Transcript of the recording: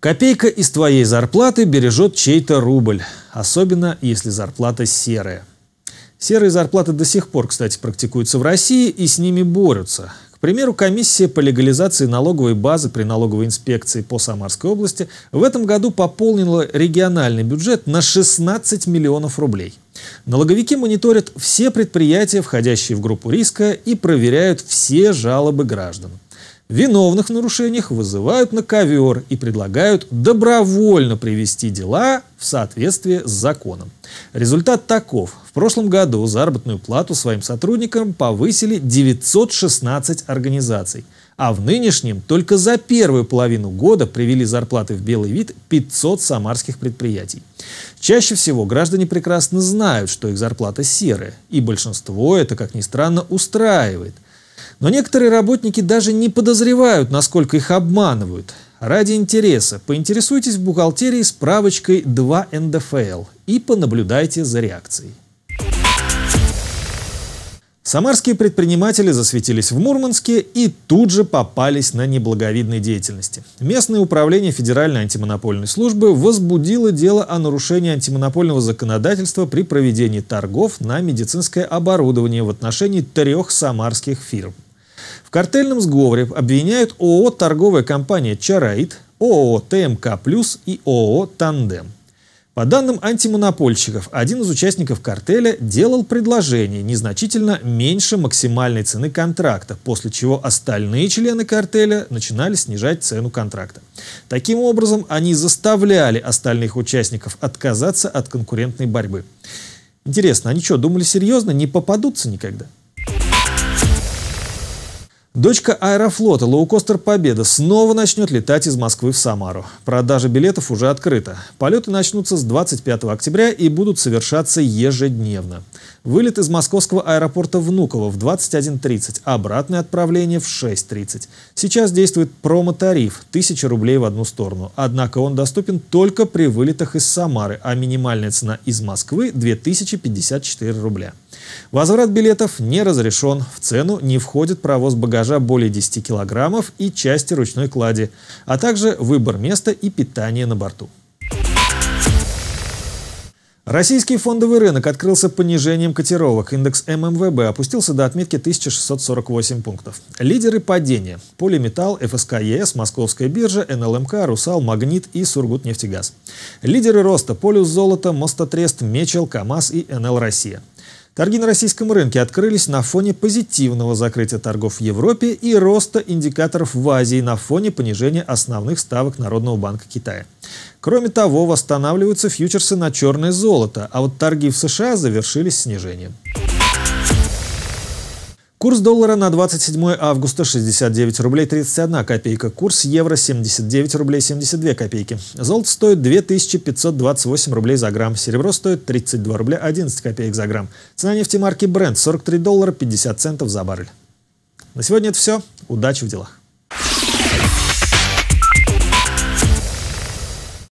Копейка из твоей зарплаты бережет чей-то рубль, особенно если зарплата серая. Серые зарплаты до сих пор, кстати, практикуются в России и с ними борются. К примеру, комиссия по легализации налоговой базы при налоговой инспекции по Самарской области в этом году пополнила региональный бюджет на 16 миллионов рублей. Налоговики мониторят все предприятия, входящие в группу риска, и проверяют все жалобы граждан. Виновных в нарушениях вызывают на ковер и предлагают добровольно привести дела в соответствие с законом. Результат таков. В прошлом году заработную плату своим сотрудникам повысили 916 организаций, а в нынешнем только за первую половину года привели зарплаты в белый вид 500 самарских предприятий. Чаще всего граждане прекрасно знают, что их зарплата серая, и большинство это, как ни странно, устраивает – но некоторые работники даже не подозревают, насколько их обманывают. Ради интереса поинтересуйтесь в бухгалтерии справочкой 2 НДФЛ и понаблюдайте за реакцией. Самарские предприниматели засветились в Мурманске и тут же попались на неблаговидной деятельности. Местное управление Федеральной антимонопольной службы возбудило дело о нарушении антимонопольного законодательства при проведении торгов на медицинское оборудование в отношении трех самарских фирм. В картельном сговоре обвиняют ООО «Торговая компания «Чараит», ООО «ТМК+,» и ООО «Тандем». По данным антимонопольщиков, один из участников картеля делал предложение незначительно меньше максимальной цены контракта, после чего остальные члены картеля начинали снижать цену контракта. Таким образом, они заставляли остальных участников отказаться от конкурентной борьбы. Интересно, они что, думали серьезно, не попадутся никогда? Дочка аэрофлота, лоукостер «Победа» снова начнет летать из Москвы в Самару. Продажа билетов уже открыта. Полеты начнутся с 25 октября и будут совершаться ежедневно. Вылет из московского аэропорта Внуково в 21.30, обратное отправление в 6.30. Сейчас действует промо-тариф – 1000 рублей в одну сторону. Однако он доступен только при вылетах из Самары, а минимальная цена из Москвы – 2054 рубля. Возврат билетов не разрешен, в цену не входит провоз багажа более 10 килограммов и части ручной клади, а также выбор места и питание на борту. Российский фондовый рынок открылся понижением котировок. Индекс ММВБ опустился до отметки 1648 пунктов. Лидеры падения – Полиметалл, ФСК ЕС, Московская биржа, НЛМК, эм Русал, Магнит и Сургутнефтегаз. Лидеры роста – Полюс Золото, Мостотрест, Мечел, КАМАЗ и НЛ Россия. Торги на российском рынке открылись на фоне позитивного закрытия торгов в Европе и роста индикаторов в Азии на фоне понижения основных ставок Народного банка Китая. Кроме того, восстанавливаются фьючерсы на черное золото, а вот торги в США завершились снижением. Курс доллара на 27 августа 69 рублей 31 копейка. Курс евро 79 рублей 72 копейки. Золото стоит 2528 рублей за грамм. Серебро стоит 32 рубля 11 копеек за грамм. Цена нефти марки Brent 43 доллара 50 центов за баррель. На сегодня это все. Удачи в делах.